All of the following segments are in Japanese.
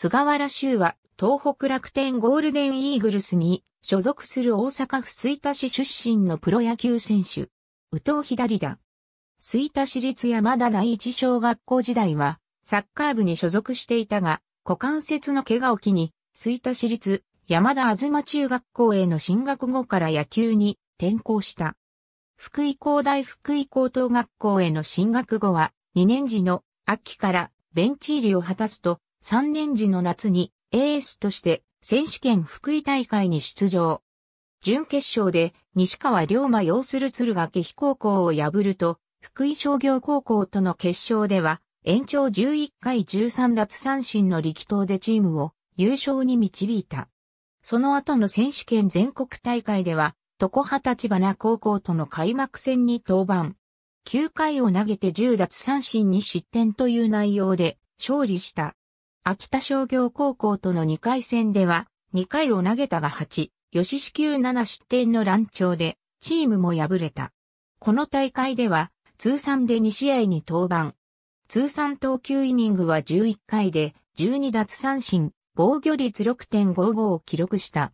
菅原修は東北楽天ゴールデンイーグルスに所属する大阪府吹田市出身のプロ野球選手。宇藤左だ。吹田市立山田第一小学校時代はサッカー部に所属していたが、股関節の怪我を機に、吹田市立山田東中学校への進学後から野球に転校した。福井工大福井高等学校への進学後は、2年時の秋からベンチ入りを果たすと、3年時の夏にエースとして選手権福井大会に出場。準決勝で西川龍馬擁する鶴賀気飛高校を破ると、福井商業高校との決勝では、延長11回13奪三振の力投でチームを優勝に導いた。その後の選手権全国大会では、床派立花高校との開幕戦に登板。9回を投げて10奪三振に失点という内容で勝利した。秋田商業高校との2回戦では、2回を投げたが8、吉市球7失点の乱調で、チームも敗れた。この大会では、通算で2試合に登板。通算投球イニングは11回で、12奪三振、防御率6.55を記録した。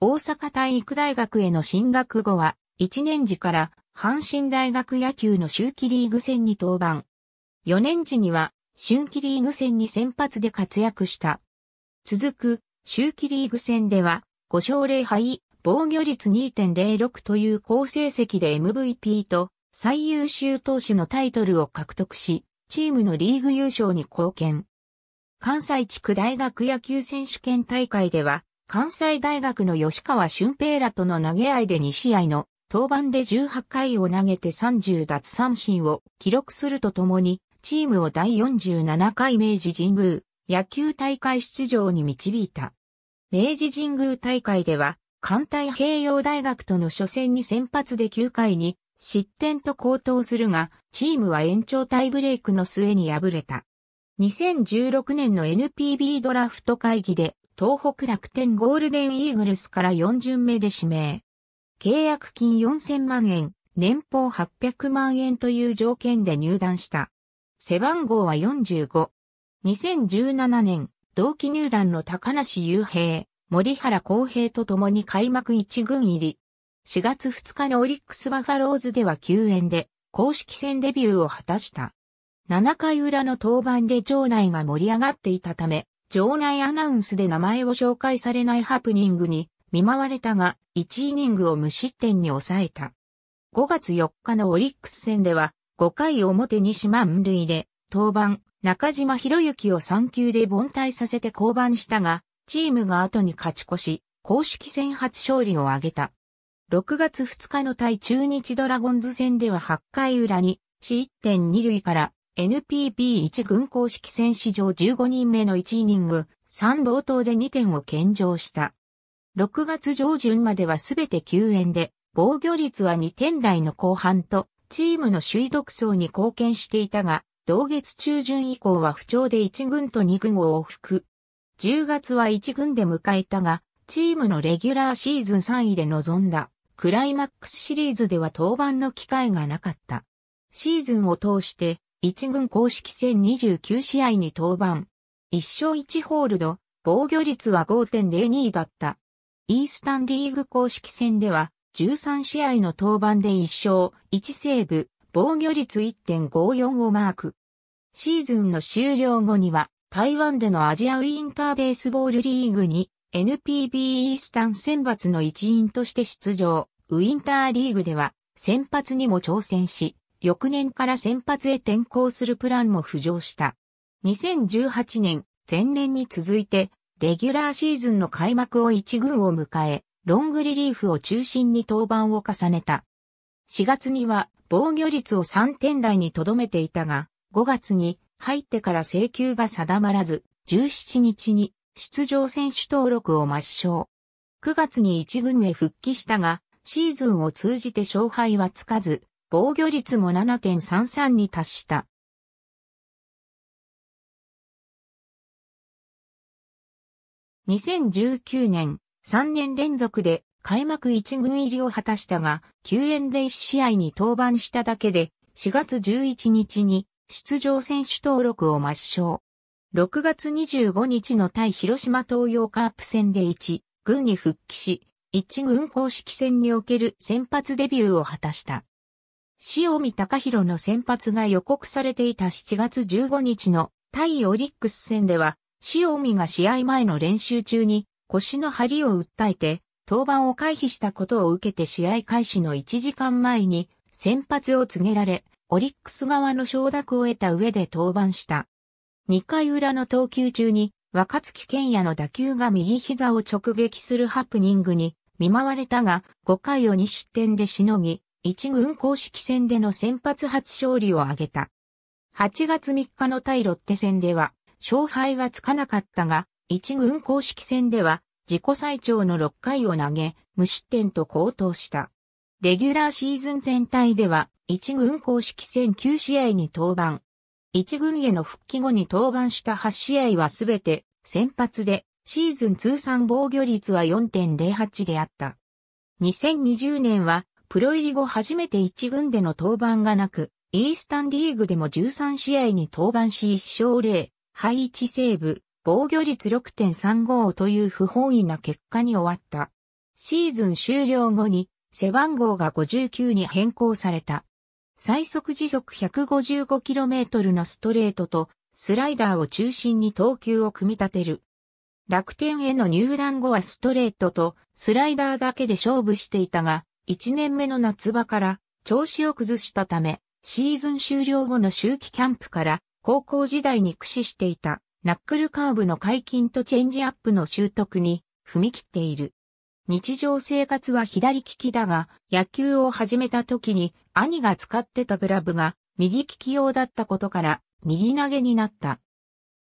大阪体育大学への進学後は、1年時から阪神大学野球の周期リーグ戦に登板。4年時には春季リーグ戦に先発で活躍した。続く、秋季リーグ戦では、5勝0敗、防御率2.06という好成績で MVP と最優秀投手のタイトルを獲得し、チームのリーグ優勝に貢献。関西地区大学野球選手権大会では、関西大学の吉川俊平らとの投げ合いで2試合の登板で18回を投げて30奪三振を記録するとともに、チームを第47回明治神宮野球大会出場に導いた。明治神宮大会では、関体平洋大学との初戦に先発で9回に失点と高騰するが、チームは延長タイブレイクの末に敗れた。2016年の NPB ドラフト会議で、東北楽天ゴールデンイーグルスから4巡目で指名。契約金4000万円、年俸800万円という条件で入団した。背番号は45。2017年、同期入団の高梨雄平、森原康平と共に開幕一軍入り。4月2日のオリックスバファローズでは救援で、公式戦デビューを果たした。7回裏の登板で場内が盛り上がっていたため、場内アナウンスで名前を紹介されないハプニングに見舞われたが、1イニングを無失点に抑えた。5月4日のオリックス戦では、5回表西満塁で、登板、中島博之を3球で凡退させて降板したが、チームが後に勝ち越し、公式戦初勝利を挙げた。6月2日の対中日ドラゴンズ戦では8回裏に、C1.2 塁から NPB1 軍公式戦史上15人目の1イニング、3冒頭で2点を献上した。6月上旬まではすべて救援で、防御率は2点台の後半とチームの首位独走に貢献していたが、同月中旬以降は不調で1軍と2軍を往復。10月は1軍で迎えたが、チームのレギュラーシーズン3位で臨んだ、クライマックスシリーズでは登板の機会がなかった。シーズンを通して、1軍公式戦29試合に登板。1勝1ホールド、防御率は5.02だった。イースタンリーグ公式戦では、13試合の登板で1勝、1セーブ、防御率1.54をマーク。シーズンの終了後には、台湾でのアジアウィンターベースボールリーグに NPB イースタン選抜の一員として出場。ウィンターリーグでは先発にも挑戦し、翌年から先発へ転向するプランも浮上した。2018年、前年に続いて、レギュラーシーズンの開幕を一軍を迎え、ロングリリーフを中心に登板を重ねた。4月には防御率を3点台に留めていたが、5月に入ってから請求が定まらず、17日に出場選手登録を抹消。9月に1軍へ復帰したが、シーズンを通じて勝敗はつかず、防御率も7.33に達した。2019年3年連続で開幕1軍入りを果たしたが、救援で1試合に登板しただけで、4月11日に出場選手登録を抹消。6月25日の対広島東洋カープ戦で1軍に復帰し、1軍公式戦における先発デビューを果たした。塩見隆弘の先発が予告されていた7月15日の対オリックス戦では、塩見が試合前の練習中に腰の張りを訴えて、登板を回避したことを受けて試合開始の1時間前に先発を告げられ、オリックス側の承諾を得た上で登板した。2回裏の投球中に若月健也の打球が右膝を直撃するハプニングに見舞われたが5回を2失点でしのぎ、1軍公式戦での先発初勝利を挙げた。8月3日の対ロッテ戦では勝敗はつかなかったが一軍公式戦では自己最長の6回を投げ、無失点と高騰した。レギュラーシーズン全体では一軍公式戦9試合に登板。一軍への復帰後に登板した8試合はすべて先発でシーズン通算防御率は4.08であった。2020年はプロ入り後初めて一軍での登板がなく、イースタンリーグでも13試合に登板し1勝0敗1セーブ、防御率6.35という不本意な結果に終わった。シーズン終了後に背番号が59に変更された。最速時速 155km のストレートとスライダーを中心に投球を組み立てる。楽天への入団後はストレートとスライダーだけで勝負していたが、1年目の夏場から調子を崩したため、シーズン終了後の秋季キャンプから高校時代に駆使していたナックルカーブの解禁とチェンジアップの習得に踏み切っている。日常生活は左利きだが、野球を始めた時に兄が使ってたグラブが右利き用だったことから右投げになった。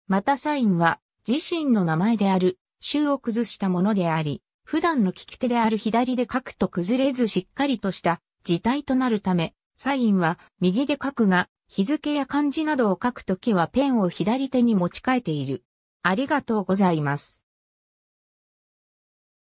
またサインは自身の名前である、衆を崩したものであり、普段の利き手である左で書くと崩れずしっかりとした字体となるため、サインは右で書くが日付や漢字などを書くときはペンを左手に持ち替えている。ありがとうございます。